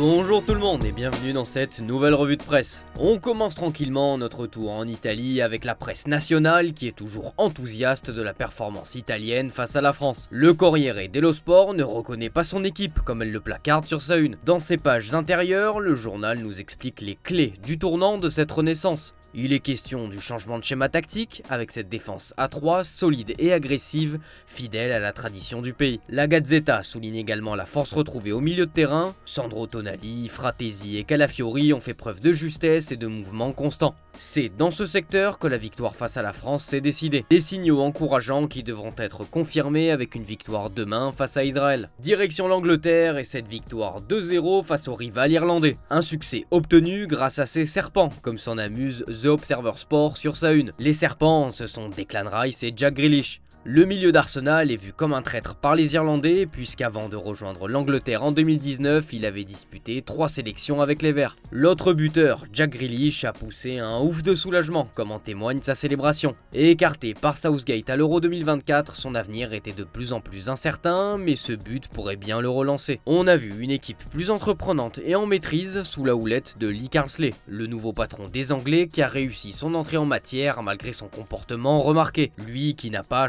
Bonjour tout le monde et bienvenue dans cette nouvelle revue de presse. On commence tranquillement notre tour en Italie avec la presse nationale qui est toujours enthousiaste de la performance italienne face à la France. Le Corriere dello Sport ne reconnaît pas son équipe comme elle le placarde sur sa une. Dans ses pages intérieures, le journal nous explique les clés du tournant de cette renaissance. Il est question du changement de schéma tactique, avec cette défense à 3, solide et agressive, fidèle à la tradition du pays. La Gazzetta souligne également la force retrouvée au milieu de terrain. Sandro Tonali, Fratesi et Calafiori ont fait preuve de justesse et de mouvement constant. C'est dans ce secteur que la victoire face à la France s'est décidée. Des signaux encourageants qui devront être confirmés avec une victoire demain face à Israël. Direction l'Angleterre et cette victoire 2-0 face au rival irlandais. Un succès obtenu grâce à ses serpents, comme s'en amuse The Observer Sport sur sa une. Les serpents, ce sont Declan Rice et Jack Grealish. Le milieu d'Arsenal est vu comme un traître par les Irlandais, puisqu'avant de rejoindre l'Angleterre en 2019, il avait disputé trois sélections avec les Verts. L'autre buteur, Jack Grealish, a poussé un ouf de soulagement, comme en témoigne sa célébration. écarté par Southgate à l'Euro 2024, son avenir était de plus en plus incertain, mais ce but pourrait bien le relancer. On a vu une équipe plus entreprenante et en maîtrise sous la houlette de Lee Carsley, le nouveau patron des Anglais qui a réussi son entrée en matière malgré son comportement remarqué. Lui qui n'a pas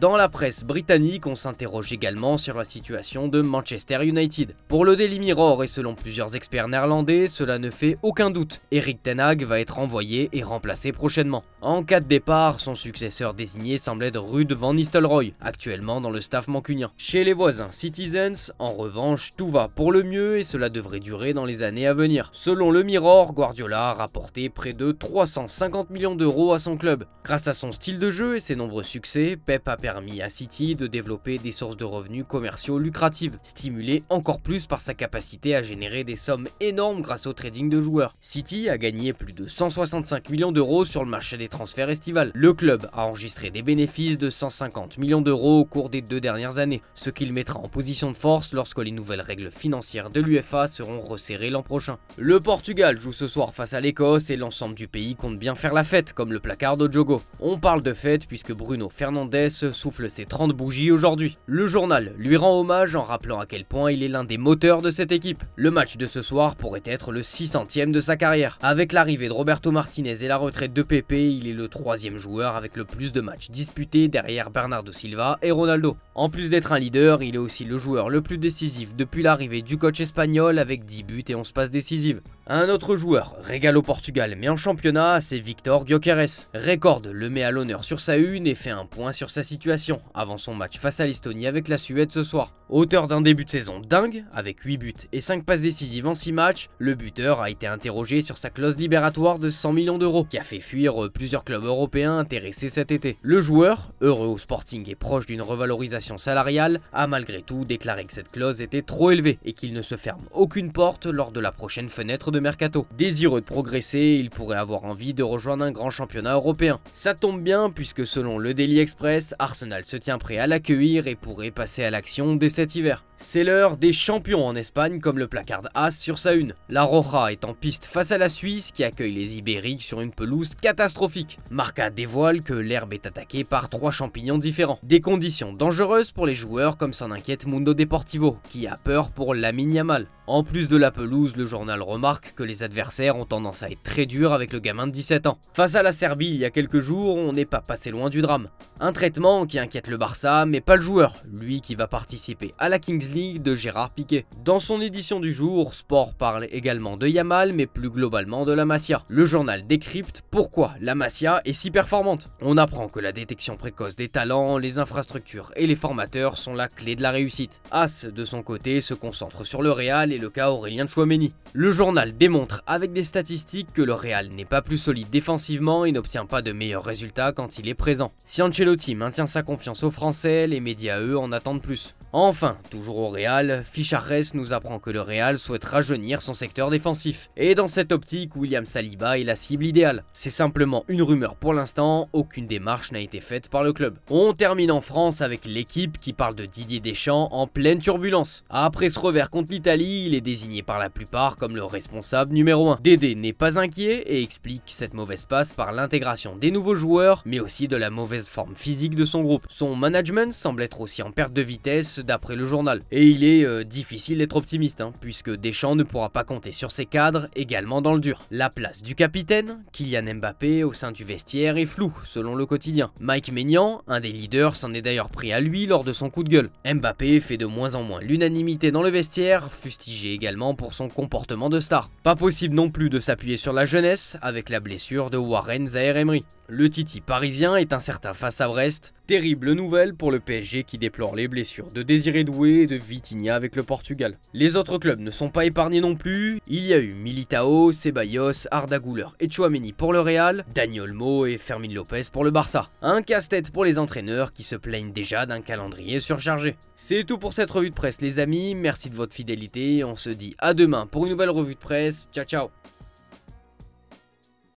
dans la presse britannique, on s'interroge également sur la situation de Manchester United. Pour le Daily Mirror et selon plusieurs experts néerlandais, cela ne fait aucun doute. Eric Ten Hag va être envoyé et remplacé prochainement. En cas de départ, son successeur désigné semble être Rude Van Nistelrooy, actuellement dans le staff mancunien. Chez les voisins Citizens, en revanche, tout va pour le mieux et cela devrait durer dans les années à venir. Selon le Mirror, Guardiola a rapporté près de 350 millions d'euros à son club. Grâce à son style de jeu et ses nombreux succès, PEP a permis à City de développer des sources de revenus commerciaux lucratives, stimulées encore plus par sa capacité à générer des sommes énormes grâce au trading de joueurs. City a gagné plus de 165 millions d'euros sur le marché des transferts estivales. Le club a enregistré des bénéfices de 150 millions d'euros au cours des deux dernières années, ce qui le mettra en position de force lorsque les nouvelles règles financières de l'UFA seront resserrées l'an prochain. Le Portugal joue ce soir face à l'Écosse et l'ensemble du pays compte bien faire la fête, comme le placard de Jogo. On parle de fête puisque Bruno Fernandes souffle ses 30 bougies aujourd'hui. Le journal lui rend hommage en rappelant à quel point il est l'un des moteurs de cette équipe. Le match de ce soir pourrait être le 600ème de sa carrière. Avec l'arrivée de Roberto Martinez et la retraite de Pepe, il est le troisième joueur avec le plus de matchs disputés derrière Bernardo Silva et Ronaldo. En plus d'être un leader, il est aussi le joueur le plus décisif depuis l'arrivée du coach espagnol avec 10 buts et 11 passes décisives. Un autre joueur régale au Portugal mais en championnat, c'est Victor Gyokeres. Record le met à l'honneur sur sa une et fait un point sur sa situation avant son match face à l'Estonie avec la Suède ce soir. Auteur d'un début de saison dingue, avec 8 buts et 5 passes décisives en 6 matchs, le buteur a été interrogé sur sa clause libératoire de 100 millions d'euros, qui a fait fuir euh, plusieurs clubs européens intéressés cet été. Le joueur, heureux au Sporting et proche d'une revalorisation salariale, a malgré tout déclaré que cette clause était trop élevée et qu'il ne se ferme aucune porte lors de la prochaine fenêtre de mercato. Désireux de progresser, il pourrait avoir envie de rejoindre un grand championnat européen. Ça tombe bien puisque selon le Daily Express, Arsenal se tient prêt à l'accueillir et pourrait passer à l'action dès cet hiver. C'est l'heure des champions en Espagne comme le placard As sur sa une. La Roja est en piste face à la Suisse qui accueille les Ibériques sur une pelouse catastrophique. Marca dévoile que l'herbe est attaquée par trois champignons différents. Des conditions dangereuses pour les joueurs comme s'en inquiète Mundo Deportivo qui a peur pour Lamine Yamal. En plus de la pelouse, le journal remarque que les adversaires ont tendance à être très durs avec le gamin de 17 ans. Face à la Serbie il y a quelques jours, on n'est pas passé loin du drame. Un traitement qui inquiète le Barça mais pas le joueur, lui qui va participer à la Kings League de Gérard Piquet. Dans son édition du jour, Sport parle également de Yamal, mais plus globalement de la Masia. Le journal décrypte pourquoi la Masia est si performante. On apprend que la détection précoce des talents, les infrastructures et les formateurs sont la clé de la réussite. As, de son côté, se concentre sur le Real et le cas Aurélien Chouameni. Le journal démontre avec des statistiques que le Real n'est pas plus solide défensivement et n'obtient pas de meilleurs résultats quand il est présent. Si Ancelotti maintient sa confiance aux Français, les médias eux en attendent plus. Enfin, toujours au Real, Fichares nous apprend que le Real souhaite rajeunir son secteur défensif. Et dans cette optique, William Saliba est la cible idéale. C'est simplement une rumeur pour l'instant, aucune démarche n'a été faite par le club. On termine en France avec l'équipe qui parle de Didier Deschamps en pleine turbulence. Après ce revers contre l'Italie, il est désigné par la plupart comme le responsable numéro 1. Dédé n'est pas inquiet et explique cette mauvaise passe par l'intégration des nouveaux joueurs, mais aussi de la mauvaise forme physique de son groupe. Son management semble être aussi en perte de vitesse d'après le journal. Et il est euh, difficile d'être optimiste, hein, puisque Deschamps ne pourra pas compter sur ses cadres également dans le dur. La place du capitaine, Kylian Mbappé, au sein du vestiaire est floue, selon le quotidien. Mike Maignan, un des leaders, s'en est d'ailleurs pris à lui lors de son coup de gueule. Mbappé fait de moins en moins l'unanimité dans le vestiaire, fustigé également pour son comportement de star. Pas possible non plus de s'appuyer sur la jeunesse avec la blessure de Warren Zaire Emery. Le Titi parisien est incertain face à Brest, Terrible nouvelle pour le PSG qui déplore les blessures de Désiré Doué et de Vitinha avec le Portugal. Les autres clubs ne sont pas épargnés non plus, il y a eu Militao, Ceballos, Arda et Chouameni pour le Real, Daniel Mo et Fermin Lopez pour le Barça. Un casse-tête pour les entraîneurs qui se plaignent déjà d'un calendrier surchargé. C'est tout pour cette revue de presse les amis, merci de votre fidélité, on se dit à demain pour une nouvelle revue de presse, ciao ciao